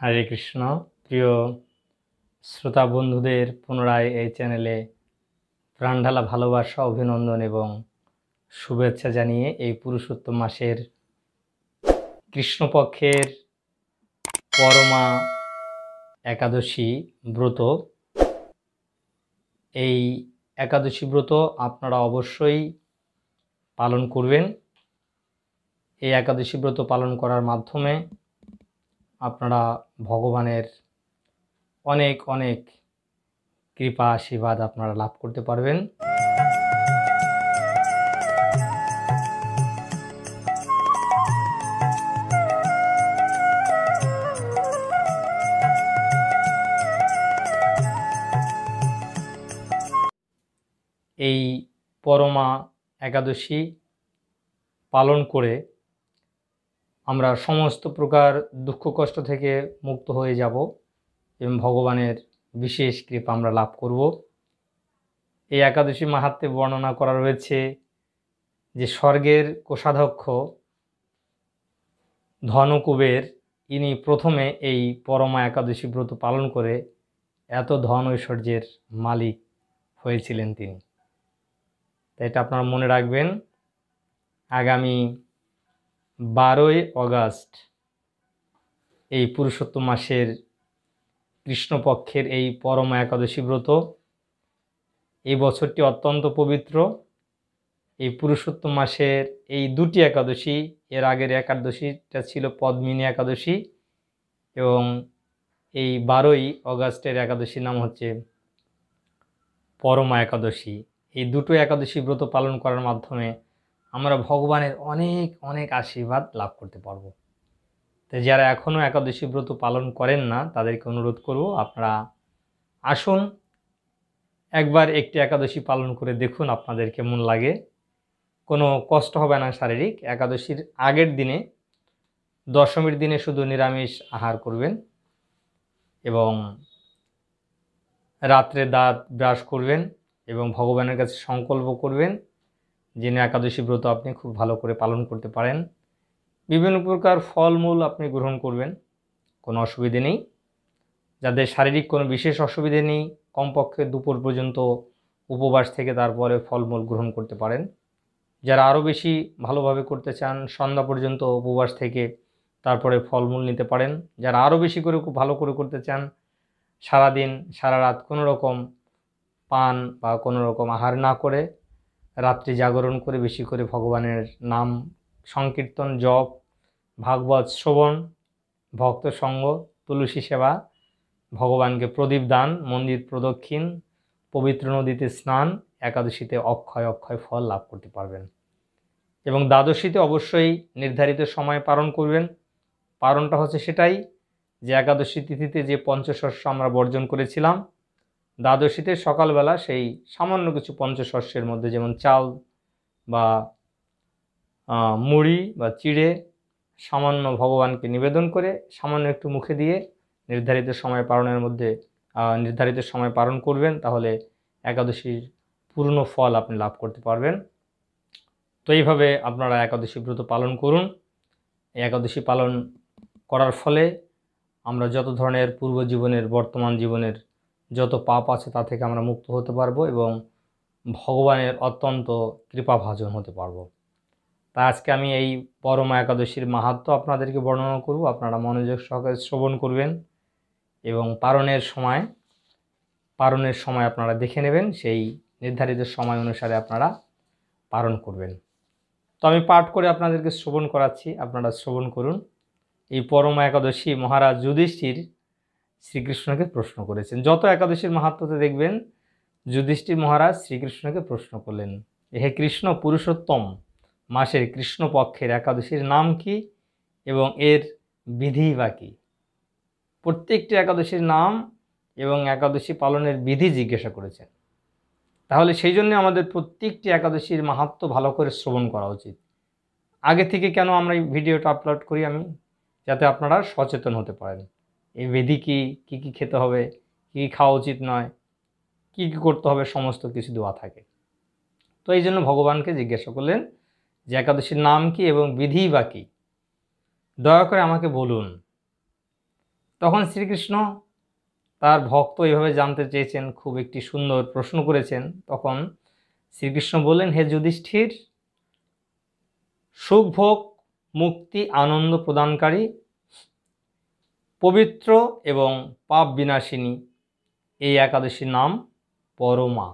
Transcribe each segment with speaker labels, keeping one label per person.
Speaker 1: হরে কৃষ্ণ প্রিয় শ্রোতা বন্ধুদের পুনরায় এই চ্যানেলে প্রাণঢালা ভালোবাসা অভিনন্দন এবং শুভেচ্ছা জানিয়ে এই পুরুষোত্তম মাসের কৃষ্ণপক্ষের পরমা একাদশী ব্রত এই একাদশী ব্রত আপনারা অবশ্যই পালন করবেন এই একাদশী ব্রত পালন করার মাধ্যমে আপনারা ভগবানের অনেক অনেক কৃপা আশীর্বাদ আপনারা লাভ করতে পারবেন এই পরমা একাদশী পালন করে আমরা সমস্ত প্রকার দুঃখ কষ্ট থেকে মুক্ত হয়ে যাব এবং ভগবানের বিশেষ কৃপা আমরা লাভ করব এই একাদশী মাহাত্মে বর্ণনা করা রয়েছে যে স্বর্গের কোষাধ্যক্ষ ধনকুবের ইনি প্রথমে এই পরমা একাদশী ব্রত পালন করে এত ধন ঐশ্বর্যের মালিক হয়েছিলেন তিনি তাই এটা আপনারা মনে রাখবেন আগামী বারোই অগাস্ট এই পুরুষোত্তম মাসের কৃষ্ণপক্ষের এই পরম একাদশী ব্রত এই বছরটি অত্যন্ত পবিত্র এই পুরুষোত্তম মাসের এই দুটি একাদশী এর আগের একাদশীটা ছিল পদ্মিনী একাদশী এবং এই বারোই অগাস্টের একাদশীর নাম হচ্ছে পরমা একাদশী এই দুটো একাদশী ব্রত পালন করার মাধ্যমে আমরা ভগবানের অনেক অনেক আশীর্বাদ লাভ করতে পারবো তাই যারা এখনও একাদশী ব্রত পালন করেন না তাদেরকে অনুরোধ করব আপনারা আসুন একবার একটি একাদশী পালন করে দেখুন আপনাদের কেমন লাগে কোনো কষ্ট হবে না শারীরিক একাদশীর আগের দিনে দশমীর দিনে শুধু নিরামিষ আহার করবেন এবং রাত্রে দাঁত ব্রাশ করবেন এবং ভগবানের কাছে সংকল্প করবেন জেনে একাদশী ব্রত আপনি খুব ভালো করে পালন করতে পারেন বিভিন্ন প্রকার ফলমূল আপনি গ্রহণ করবেন কোনো অসুবিধে নেই যাদের শারীরিক কোনো বিশেষ অসুবিধে নেই কমপক্ষে দুপুর পর্যন্ত উপবাস থেকে তারপরে ফলমূল গ্রহণ করতে পারেন যারা আরও বেশি ভালোভাবে করতে চান সন্ধ্যা পর্যন্ত উপবাস থেকে তারপরে ফলমূল নিতে পারেন যারা আরও বেশি করে খুব ভালো করে করতে চান সারাদিন সারা রাত কোনো রকম পান বা কোনো রকম আহার না করে রাত্রি জাগরণ করে বেশি করে ভগবানের নাম সংকীর্তন জপ ভাগবত শ্রবণ ভক্ত সঙ্গ তুলসী সেবা ভগবানকে প্রদীপ দান মন্দির প্রদক্ষিণ পবিত্র নদীতে স্নান একাদশীতে অক্ষয় অক্ষয় ফল লাভ করতে পারবেন এবং দ্বাদশীতে অবশ্যই নির্ধারিত সময় পালন করবেন পালনটা হচ্ছে সেটাই যে একাদশী তিথিতে যে পঞ্চশস্য আমরা বর্জন করেছিলাম দ্বাদশীতে সকালবেলা সেই সামান্য কিছু পঞ্চশস্যের মধ্যে যেমন চাল বা মুড়ি বা চিড়ে সামান্য ভগবানকে নিবেদন করে সামান্য একটু মুখে দিয়ে নির্ধারিত সময় পালনের মধ্যে নির্ধারিত সময় পালন করবেন তাহলে একাদশীর পূর্ণ ফল আপনি লাভ করতে পারবেন তো এইভাবে আপনারা একাদশী ব্রত পালন করুন একাদশী পালন করার ফলে আমরা যত ধরনের পূর্ব জীবনের বর্তমান জীবনের যত পাপ আছে তা থেকে আমরা মুক্ত হতে পারবো এবং ভগবানের অত্যন্ত কৃপাভাজন হতে পারবো তা আজকে আমি এই পরমা একাদশীর মাহাত্ম আপনাদেরকে বর্ণনা করব আপনারা মনোযোগ সহকারে শ্রবণ করবেন এবং পারণের সময় পারণের সময় আপনারা দেখে নেবেন সেই নির্ধারিত সময় অনুসারে আপনারা পারণ করবেন তো আমি পাঠ করে আপনাদেরকে শ্রবণ করাচ্ছি আপনারা শ্রবণ করুন এই পরমা একাদশী মহারাজ যুধিষ্ঠির শ্রীকৃষ্ণকে প্রশ্ন করেছেন যত একাদশীর মাহাত্মতে দেখবেন যুধিষ্ঠির মহারাজ শ্রীকৃষ্ণকে প্রশ্ন করলেন হে কৃষ্ণ পুরুষোত্তম মাসের কৃষ্ণপক্ষের একাদশীর নাম কি এবং এর বিধি বা কী প্রত্যেকটি একাদশীর নাম এবং একাদশী পালনের বিধি জিজ্ঞাসা করেছেন তাহলে সেই জন্য আমাদের প্রত্যেকটি একাদশীর মাহাত্ম ভালো করে শ্রবণ করা উচিত আগে থেকে কেন আমরা এই ভিডিওটা আপলোড করি আমি যাতে আপনারা সচেতন হতে পারেন এই বেধি কী কী কী খেতে হবে কী খাওয়া উচিত নয় কী কী করতে হবে সমস্ত কিছু দেওয়া থাকে তো এই জন্য ভগবানকে জিজ্ঞাসা করলেন যে একাদশীর নাম কি এবং বিধি বা কী দয়া করে আমাকে বলুন তখন শ্রীকৃষ্ণ তার ভক্ত এভাবে জানতে চেয়েছেন খুব একটি সুন্দর প্রশ্ন করেছেন তখন শ্রীকৃষ্ণ বললেন হে যুধিষ্ঠির সুখভোগ মুক্তি আনন্দ প্রদানকারী পবিত্র এবং পাপ বিনাশিনী এই একাদশীর নাম পরমা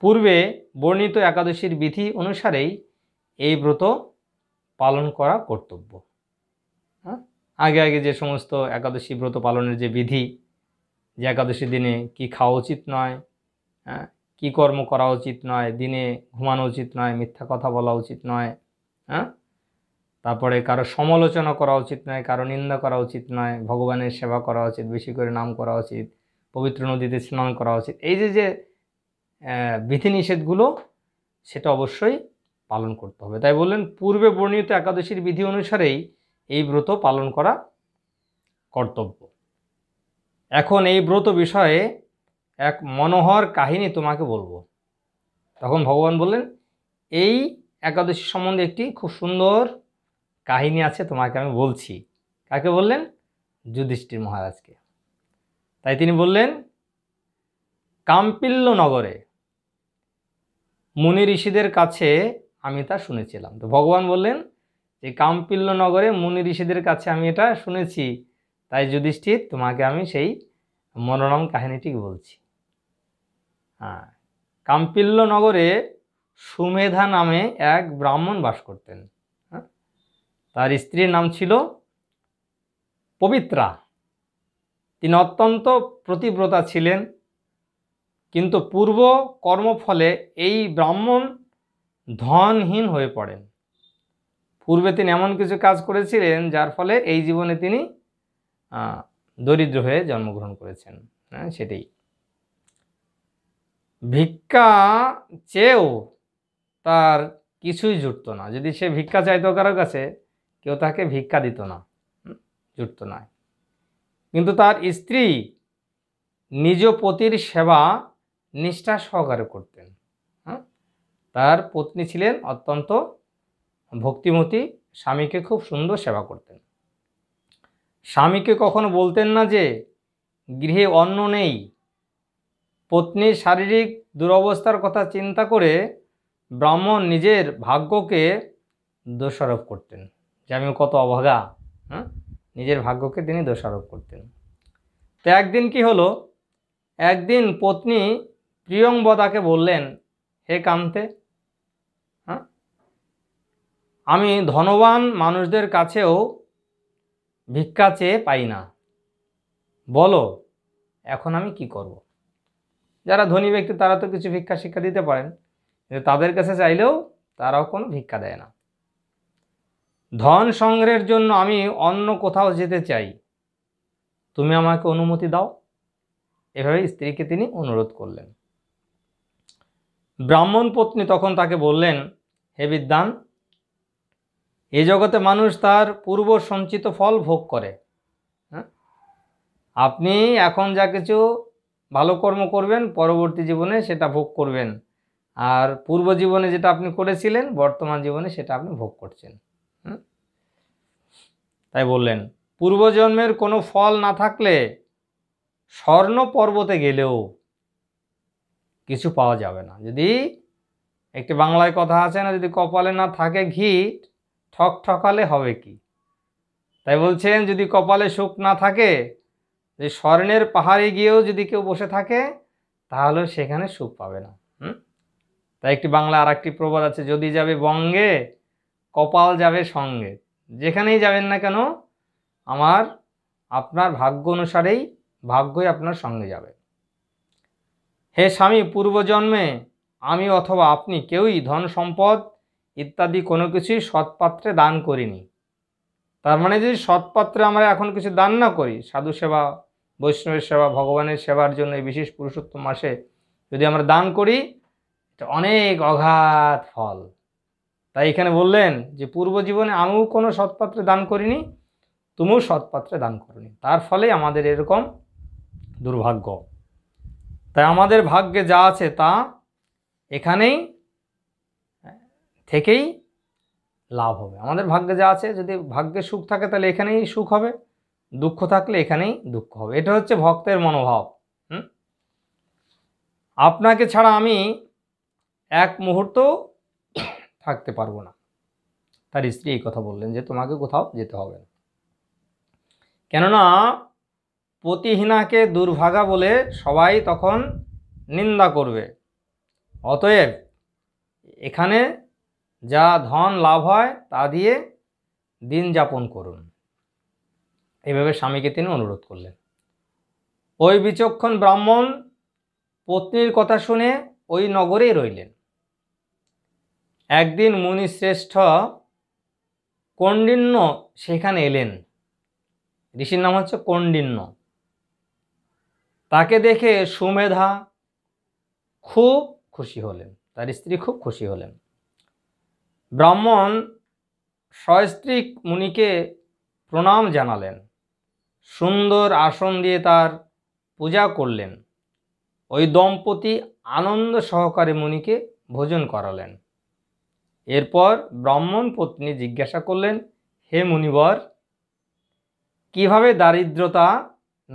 Speaker 1: পূর্বে বর্ণিত একাদশীর বিধি অনুসারেই এই ব্রত পালন করা কর্তব্য হ্যাঁ? আগে আগে যে সমস্ত একাদশী ব্রত পালনের যে বিধি যে একাদশী দিনে কি খাওয়া উচিত নয় হ্যাঁ কী কর্ম করা উচিত নয় দিনে ঘুমানো উচিত নয় মিথ্যা কথা বলা উচিত নয় হ্যাঁ তারপরে কারো সমালোচনা করা উচিত নয় কারো নিন্দা করা উচিত নয় ভগবানের সেবা করা উচিত বেশি করে নাম করা উচিত পবিত্র নদীতে স্নান করা উচিত এই যে যে বিধিনিষেধগুলো সেটা অবশ্যই পালন করতে হবে তাই বললেন পূর্বে বর্ণিত একাদশীর বিধি অনুসারেই এই ব্রত পালন করা কর্তব্য এখন এই ব্রত বিষয়ে এক মনোহর কাহিনী তোমাকে বলবো তখন ভগবান বললেন এই একাদশী সম্বন্ধে একটি খুব সুন্দর কাহিনী আছে তোমাকে আমি বলছি কাকে বললেন যুধিষ্ঠির মহারাজকে তাই তিনি বললেন কাম্পিল্য নগরে মুনি ঋষিদের কাছে আমি তা শুনেছিলাম তো ভগবান বললেন যে কাম্পিল্য নগরে মুনি ঋষিদের কাছে আমি এটা শুনেছি তাই যুধিষ্ঠির তোমাকে আমি সেই মনোরম কাহিনীটি বলছি হ্যাঁ কাম্পিল্য নগরে সুমেধা নামে এক ব্রাহ্মণ বাস করতেন তার স্ত্রীর নাম ছিল পবিত্রা তিনি অত্যন্ত প্রতিব্রতা ছিলেন কিন্তু পূর্ব কর্মফলে এই ব্রাহ্মণ ধনহীন হয়ে পড়েন পূর্বে তিনি এমন কিছু কাজ করেছিলেন যার ফলে এই জীবনে তিনি দরিদ্র হয়ে জন্মগ্রহণ করেছেন হ্যাঁ সেটাই ভিক্ষা চেয়েও তার কিছুই জুটতো না যদি সে ভিক্ষা চাইতো কারো কাছে কেউ তাকে ভিক্ষা দিত না জুটত না কিন্তু তার স্ত্রী নিজ পতির সেবা নিষ্ঠা সহকারে করতেন হ্যাঁ তার পত্নী ছিলেন অত্যন্ত ভক্তিমতী স্বামীকে খুব সুন্দর সেবা করতেন স্বামীকে কখনো বলতেন না যে গৃহে অন্ন নেই পত্নীর শারীরিক দুরবস্থার কথা চিন্তা করে ব্রাহ্মণ নিজের ভাগ্যকে দোষারোপ করতেন যে আমি কত অভাগা হ্যাঁ নিজের ভাগ্যকে তিনি দোষারোপ করতেন তো একদিন কি হলো একদিন পত্নী প্রিয়ংবদাকে বললেন হে কান্তে হ্যাঁ আমি ধনবান মানুষদের কাছেও ভিক্ষা চেয়ে পাই না বলো এখন আমি কি করব। যারা ধনী ব্যক্তি তারা তো কিছু ভিক্ষা শিক্ষা দিতে পারেন তাদের কাছে চাইলেও তারাও কোনো ভিক্ষা দেয় না ধন সংগ্রহের জন্য আমি অন্য কোথাও যেতে চাই তুমি আমাকে অনুমতি দাও এভাবে স্ত্রীকে তিনি অনুরোধ করলেন ব্রাহ্মণ পত্নী তখন তাকে বললেন হে বিদ্যান এ জগতে মানুষ তার পূর্ব সঞ্চিত ফল ভোগ করে হ্যাঁ? আপনি এখন যা কিছু ভালো কর্ম করবেন পরবর্তী জীবনে সেটা ভোগ করবেন আর পূর্ব জীবনে যেটা আপনি করেছিলেন বর্তমান জীবনে সেটা আপনি ভোগ করছেন তাই বললেন পূর্বজন্মের কোনো ফল না থাকলে স্বর্ণ পর্বতে গেলেও কিছু পাওয়া যাবে না যদি একটি বাংলায় কথা আছে না যদি কপালে না থাকে ঘি ঠক ঠকালে হবে কি তাই বলছেন যদি কপালে সুখ না থাকে যে স্বর্ণের পাহাড়ে গিয়েও যদি কেউ বসে থাকে তাহলে সেখানে সুখ পাবে না তাই একটি বাংলা আর একটি প্রবাদ আছে যদি যাবে বঙ্গে কপাল যাবে সঙ্গে যেখানেই যাবেন না কেন আমার আপনার ভাগ্য অনুসারেই ভাগ্যই আপনার সঙ্গে যাবে হে স্বামী পূর্বজন্মে আমি অথবা আপনি কেউই ধন সম্পদ ইত্যাদি কোনো কিছুই সৎপাত্রে দান করিনি তার মানে যদি সৎপাত্রে আমরা এখন কিছু দান না করি সাধু সেবা বৈষ্ণবের সেবা ভগবানের সেবার জন্য এই বিশেষ পুরুষোত্তম মাসে যদি আমরা দান করি এটা অনেক অগাধ ফল তাই এখানে বললেন যে পূর্ব জীবনে আমিও কোনো সৎপাত্রে দান করিনি তুমিও সৎপাত্রে দান করনি তার ফলে আমাদের এরকম দুর্ভাগ্য তাই আমাদের ভাগ্যে যা আছে তা এখানেই থেকেই লাভ হবে আমাদের ভাগ্যে যা আছে যদি ভাগ্যে সুখ থাকে তাহলে এখানেই সুখ হবে দুঃখ থাকলে এখানেই দুঃখ হবে এটা হচ্ছে ভক্তের মনোভাব আপনাকে ছাড়া আমি এক মুহূর্ত থাকতে পারবো না তার স্ত্রী এই কথা বললেন যে তোমাকে কোথাও যেতে হবে না কেননা পতিহীনাকে দুর্ভাগা বলে সবাই তখন নিন্দা করবে অতএব এখানে যা ধন লাভ হয় তা দিয়ে দিন যাপন করুন এভাবে স্বামীকে তিনি অনুরোধ করলেন ওই বিচক্ষণ ব্রাহ্মণ পত্নীর কথা শুনে ওই নগরেই রইলেন একদিন মুনিশ্রেষ্ঠ কণ্ডিন্য সেখানে এলেন ঋষির নাম হচ্ছে কণ্ডিন্য তাকে দেখে সুমেধা খুব খুশি হলেন তার স্ত্রী খুব খুশি হলেন ব্রাহ্মণ সস্ত্রীক মুনিকে প্রণাম জানালেন সুন্দর আসন দিয়ে তার পূজা করলেন ওই দম্পতি আনন্দ সহকারে মুনিকে ভোজন করালেন এরপর ব্রাহ্মণ পত্নী জিজ্ঞাসা করলেন হে মুনিবর কিভাবে দারিদ্রতা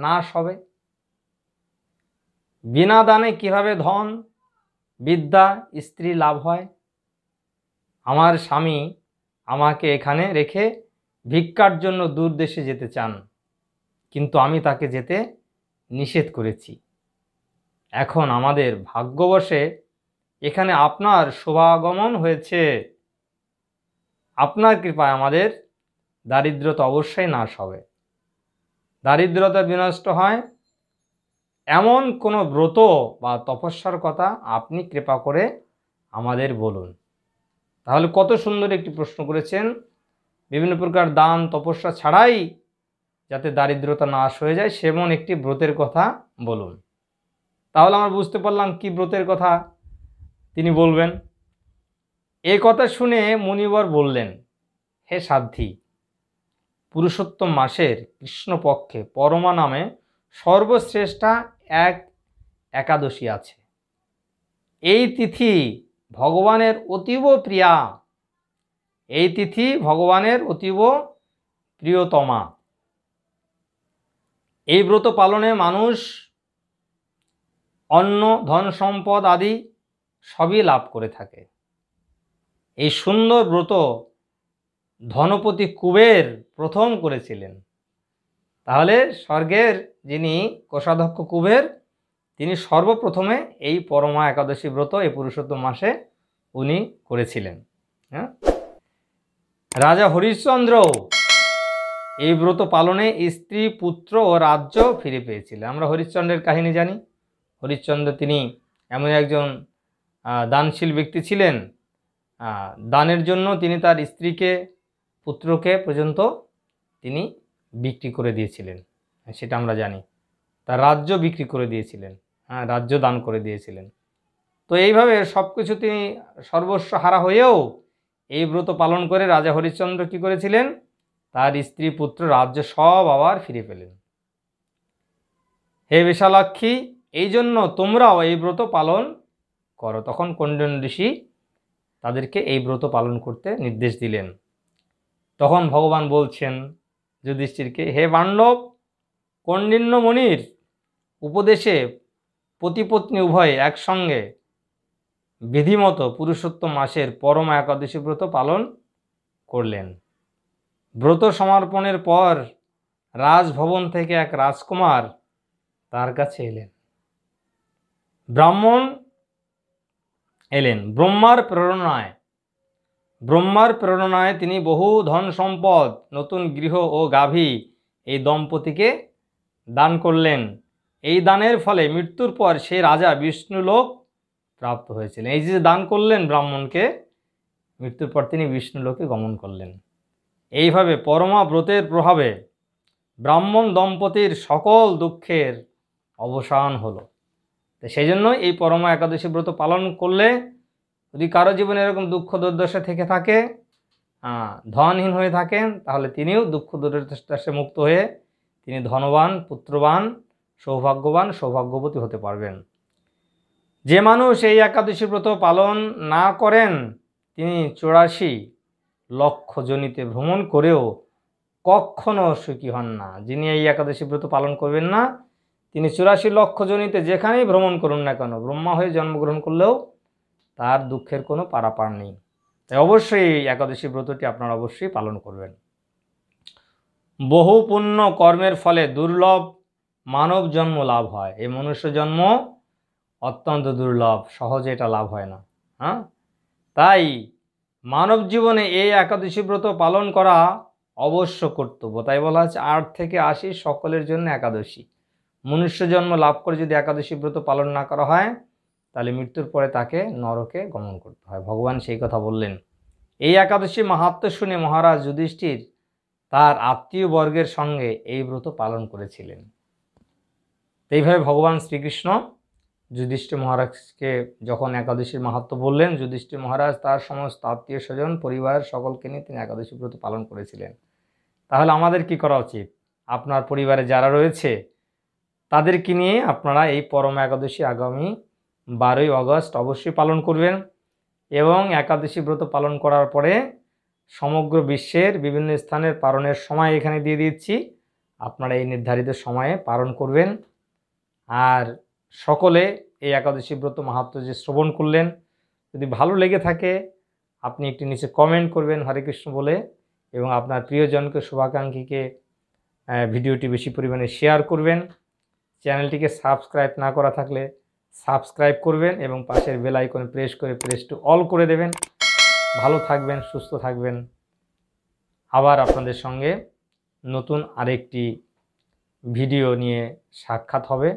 Speaker 1: নাশ হবে বিনা দানে কিভাবে ধন বিদ্যা স্ত্রী লাভ হয় আমার স্বামী আমাকে এখানে রেখে ভিক্ষার জন্য দূর দেশে যেতে চান কিন্তু আমি তাকে যেতে নিষেধ করেছি এখন আমাদের ভাগ্যবশে এখানে আপনার শোভাগমন হয়েছে আপনার কৃপায় আমাদের দারিদ্রতা অবশ্যই নাশ হবে দারিদ্রতা বিনষ্ট হয় এমন কোনো ব্রত বা তপস্যার কথা আপনি কৃপা করে আমাদের বলুন তাহলে কত সুন্দর একটি প্রশ্ন করেছেন বিভিন্ন প্রকার দান তপস্যা ছাড়াই যাতে দারিদ্রতা নাশ হয়ে যায় সেমন একটি ব্রতের কথা বলুন তাহলে আমরা বুঝতে পারলাম কি ব্রতের কথা তিনি বলবেন এ কথা শুনে মনিবর বললেন হে সাধ্বী পুরুষোত্তম মাসের কৃষ্ণপক্ষে পরমা নামে সর্বশ্রেষ্ঠা এক একাদশী আছে এই তিথি ভগবানের অতীব প্রিয়া এই তিথি ভগবানের অতীব প্রিয়তমা এই ব্রত পালনে মানুষ অন্ন ধন সম্পদ আদি সবই লাভ করে থাকে এই সুন্দর ব্রত ধনপতি কুবের প্রথম করেছিলেন তাহলে স্বর্গের যিনি কোষাধ্যক্ষ কুবের তিনি সর্বপ্রথমে এই পরমা একাদশী ব্রত এই পুরুষোত্তম মাসে উনি করেছিলেন হ্যাঁ রাজা হরিশ্চন্দ্র এই ব্রত পালনে স্ত্রী পুত্র ও রাজ্য ফিরে পেয়েছিলেন আমরা হরিশ্চন্দ্রের কাহিনী জানি হরিশ্চন্দ্র তিনি এমন একজন দানশীল ব্যক্তি ছিলেন দানের জন্য তিনি তার স্ত্রীকে পুত্রকে পর্যন্ত তিনি বিক্রি করে দিয়েছিলেন হ্যাঁ, সেটা আমরা জানি তার রাজ্য বিক্রি করে দিয়েছিলেন হ্যাঁ রাজ্য দান করে দিয়েছিলেন তো এইভাবে সব কিছু তিনি সর্বস্ব হারা হয়েও এই ব্রত পালন করে রাজা হরিশ্চন্দ্র কি করেছিলেন তার স্ত্রী পুত্র রাজ্য সব আবার ফিরে পেলেন হে বিশালাক্ষী এই জন্য তোমরাও এই ব্রত পালন করো তখন কন্ডন ঋষি তাদেরকে এই ব্রত পালন করতে নির্দেশ দিলেন তখন ভগবান বলছেন যুধিষ্ঠিরকে হে বাণ্ডব কণ্ডিন্য মনির উপদেশে পতিপত্নী উভয়ে একসঙ্গে বিধিমতো পুরুষোত্তম মাসের পরম একাদশী ব্রত পালন করলেন ব্রত সমর্পণের পর রাজভবন থেকে এক রাজকুমার তার কাছে এলেন ব্রাহ্মণ এলেন ব্রহ্মার প্রেরণায় ব্রহ্মার প্রেরণায় তিনি বহু ধন সম্পদ নতুন গৃহ ও গাভী এই দম্পতিকে দান করলেন এই দানের ফলে মৃত্যুর পর সে রাজা বিষ্ণুলোক প্রাপ্ত হয়েছিলেন এই যে দান করলেন ব্রাহ্মণকে মৃত্যুর পর তিনি বিষ্ণুলোকে গমন করলেন এইভাবে পরমা ব্রতের প্রভাবে ব্রাহ্মণ দম্পতির সকল দুঃখের অবসান হলো তো সেই জন্য এই পরমা একাদশী ব্রত পালন করলে যদি কারো জীবনে এরকম দুঃখ দুর্দশা থেকে থাকে ধনহীন হয়ে থাকেন তাহলে তিনিও দুঃখ দুর্দশা মুক্ত হয়ে তিনি ধনবান পুত্রবান সৌভাগ্যবান সৌভাগ্যবতী হতে পারবেন যে মানুষ এই একাদশী ব্রত পালন না করেন তিনি চৌরাশি লক্ষ্যজনিতে ভ্রমণ করেও কখনও সুখী হন না যিনি এই একাদশী ব্রত পালন করবেন না তিনি চুরাশি লক্ষ জনিতে যেখানেই ভ্রমণ করুন না কেন ব্রহ্মা হয়ে জন্মগ্রহণ করলেও তার দুঃখের কোনো পারাপার নেই তাই অবশ্যই এই একাদশী ব্রতটি আপনারা অবশ্যই পালন করবেন বহু পুণ্য কর্মের ফলে দুর্লভ মানব জন্ম লাভ হয় এই মনুষ্য জন্ম অত্যন্ত দুর্লভ সহজে এটা লাভ হয় না হ্যাঁ তাই মানব জীবনে এই একাদশী ব্রত পালন করা অবশ্য কর্তব্য তাই বলা হচ্ছে আট থেকে আশি সকলের জন্য একাদশী মনুষ্য জন্ম লাভ করে যদি একাদশী ব্রত পালন না করা হয় তাহলে মৃত্যুর পরে তাকে নরকে গমন করতে হয় ভগবান সেই কথা বললেন এই একাদশী মাহাত্ম শুনে মহারাজ যুধিষ্ঠির তার আত্মীয় বর্গের সঙ্গে এই ব্রত পালন করেছিলেন এইভাবে ভগবান শ্রীকৃষ্ণ যুধিষ্ঠির মহারাজকে যখন একাদশীর মাহাত্ম বললেন যুধিষ্ঠির মহারাজ তার সমস্ত আত্মীয় স্বজন পরিবার সকলকে নিয়ে তিনি একাদশী ব্রত পালন করেছিলেন তাহলে আমাদের কি করা উচিত আপনার পরিবারে যারা রয়েছে তাদেরকে নিয়ে আপনারা এই পরম একাদশী আগামী বারোই অগস্ট অবশ্যই পালন করবেন এবং একাদশী ব্রত পালন করার পরে সমগ্র বিশ্বের বিভিন্ন স্থানের পালনের সময় এখানে দিয়ে দিচ্ছি আপনারা এই নির্ধারিত সময়ে পালন করবেন আর সকলে এই একাদশী ব্রত মাহাত্ম যে শ্রবণ করলেন যদি ভালো লেগে থাকে আপনি একটি নিচে কমেন্ট করবেন হরে কৃষ্ণ বলে এবং আপনার প্রিয়জনকে শুভাকাঙ্ক্ষীকে ভিডিওটি বেশি পরিমাণে শেয়ার করবেন চ্যানেলটিকে সাবস্ক্রাইব না করা থাকলে সাবস্ক্রাইব করবেন এবং পাশের বেল আইকনে প্রেস করে প্রেস টু অল করে দেবেন ভালো থাকবেন সুস্থ থাকবেন আবার আপনাদের সঙ্গে নতুন আরেকটি ভিডিও নিয়ে সাক্ষাৎ হবে